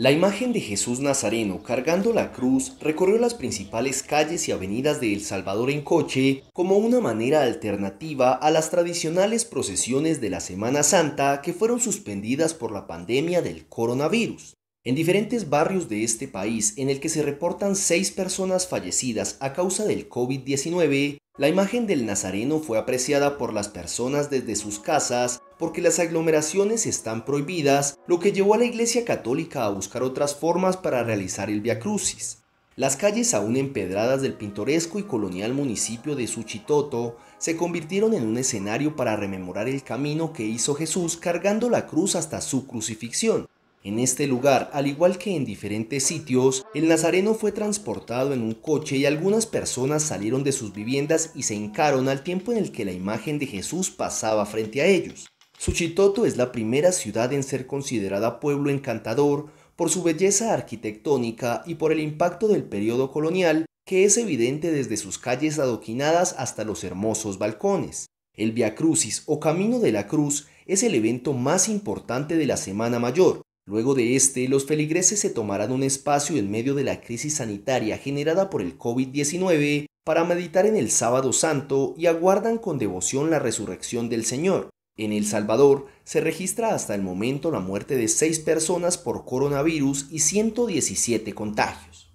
La imagen de Jesús Nazareno cargando la cruz recorrió las principales calles y avenidas de El Salvador en coche como una manera alternativa a las tradicionales procesiones de la Semana Santa que fueron suspendidas por la pandemia del coronavirus. En diferentes barrios de este país en el que se reportan seis personas fallecidas a causa del COVID-19, la imagen del Nazareno fue apreciada por las personas desde sus casas porque las aglomeraciones están prohibidas, lo que llevó a la Iglesia Católica a buscar otras formas para realizar el Via Crucis. Las calles aún empedradas del pintoresco y colonial municipio de Suchitoto se convirtieron en un escenario para rememorar el camino que hizo Jesús cargando la cruz hasta su crucifixión. En este lugar, al igual que en diferentes sitios, el nazareno fue transportado en un coche y algunas personas salieron de sus viviendas y se hincaron al tiempo en el que la imagen de Jesús pasaba frente a ellos. Suchitoto es la primera ciudad en ser considerada pueblo encantador por su belleza arquitectónica y por el impacto del periodo colonial que es evidente desde sus calles adoquinadas hasta los hermosos balcones. El Via Crucis o Camino de la Cruz es el evento más importante de la Semana Mayor, Luego de este, los feligreses se tomarán un espacio en medio de la crisis sanitaria generada por el COVID-19 para meditar en el sábado santo y aguardan con devoción la resurrección del Señor. En El Salvador se registra hasta el momento la muerte de seis personas por coronavirus y 117 contagios.